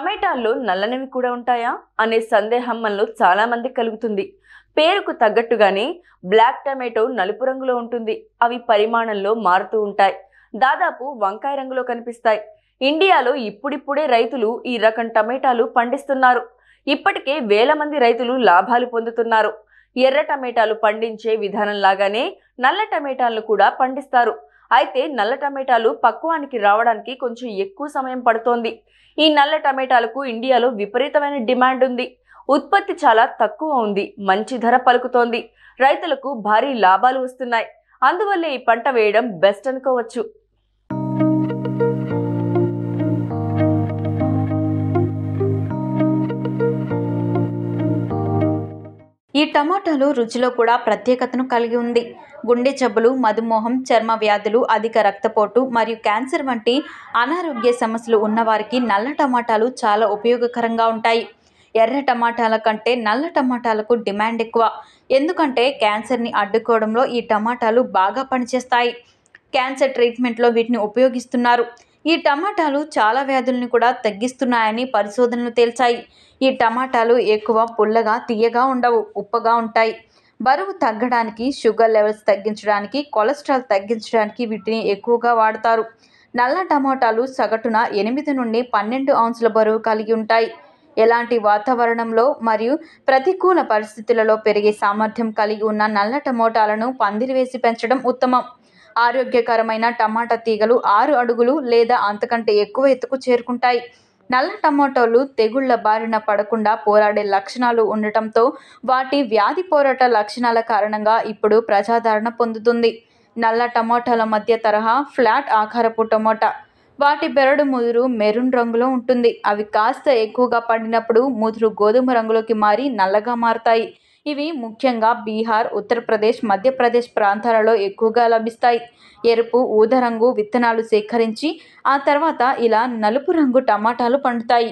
టమాటాల్లో నల్లనివి కూడా ఉంటాయా అనే సందేహం మనలో చాలామంది కలుగుతుంది పేరుకు తగ్గట్టుగానే బ్లాక్ టమాటో నలుపు రంగులో ఉంటుంది అవి పరిమాణంలో మారుతూ ఉంటాయి దాదాపు వంకాయ రంగులో కనిపిస్తాయి ఇండియాలో ఇప్పుడిప్పుడే రైతులు ఈ రకం టమాటాలు పండిస్తున్నారు ఇప్పటికే వేల మంది రైతులు లాభాలు పొందుతున్నారు ఎర్ర టమాటాలు పండించే విధానం లాగానే నల్ల టమాటాలను కూడా పండిస్తారు అయితే నల్ల టమాటాలు పక్వానికి రావడానికి కొంచెం ఎక్కువ సమయం పడుతోంది ఈ నల్ల టమాటాలకు ఇండియాలో విపరీతమైన డిమాండ్ ఉంది ఉత్పత్తి చాలా తక్కువ ఉంది మంచి ధర పలుకుతోంది రైతులకు భారీ లాభాలు వస్తున్నాయి అందువల్లే ఈ పంట వేయడం బెస్ట్ అనుకోవచ్చు ఈ టమాటాలు రుచిలో కూడా ప్రత్యేకతను కలిగి ఉంది గుండె జబ్బులు మధుమోహం చర్మ వ్యాధులు అధిక రక్తపోటు మరియు క్యాన్సర్ వంటి అనారోగ్య సమస్యలు ఉన్నవారికి నల్ల టమాటాలు చాలా ఉపయోగకరంగా ఉంటాయి ఎర్ర టమాటాల కంటే నల్ల టమాటాలకు డిమాండ్ ఎక్కువ ఎందుకంటే క్యాన్సర్ని అడ్డుకోవడంలో ఈ టమాటాలు బాగా పనిచేస్తాయి క్యాన్సర్ ట్రీట్మెంట్లో వీటిని ఉపయోగిస్తున్నారు ఈ టమాటాలు చాలా వ్యాధుల్ని కూడా తగ్గిస్తున్నాయని పరిశోధనలు తేల్చాయి ఈ టమాటాలు ఎక్కువ పుల్లగా తీయగా ఉండవు ఉప్పగా ఉంటాయి బరువు తగ్గడానికి షుగర్ లెవెల్స్ తగ్గించడానికి కొలెస్ట్రాల్ తగ్గించడానికి వీటిని ఎక్కువగా వాడతారు నల్ల టమాటాలు సగటున ఎనిమిది నుండి పన్నెండు ఔన్సుల బరువు కలిగి ఉంటాయి ఎలాంటి వాతావరణంలో మరియు ప్రతికూల పరిస్థితులలో పెరిగే సామర్థ్యం కలిగి ఉన్న నల్ల టమోటాలను పందిరి వేసి పెంచడం ఉత్తమం ఆరోగ్యకరమైన టమాటా తీగలు ఆరు అడుగులు లేదా అంతకంటే ఎక్కువ ఎత్తుకు చేరుకుంటాయి నల్ల టమాటోలు తెగుళ్ల బారిన పడకుండా పోరాడే లక్షణాలు ఉండటంతో వాటి వ్యాధి పోరాట లక్షణాల కారణంగా ఇప్పుడు ప్రజాదరణ పొందుతుంది నల్ల టమాటాల మధ్య తరహా ఫ్లాట్ ఆకారపు టమోటా వాటి బెరడు ముదురు మెరూన్ రంగులో ఉంటుంది అవి కాస్త ఎక్కువగా పండినప్పుడు ముదురు గోధుమ రంగులోకి మారి నల్లగా మారుతాయి ఇవి ముఖ్యంగా బీహార్ ఉత్తరప్రదేశ్ మధ్యప్రదేశ్ ప్రాంతాలలో ఎక్కువగా లభిస్తాయి ఎరుపు ఊదరంగు రంగు విత్తనాలు సేకరించి ఆ తర్వాత ఇలా నలుపు రంగు టమాటాలు పండుతాయి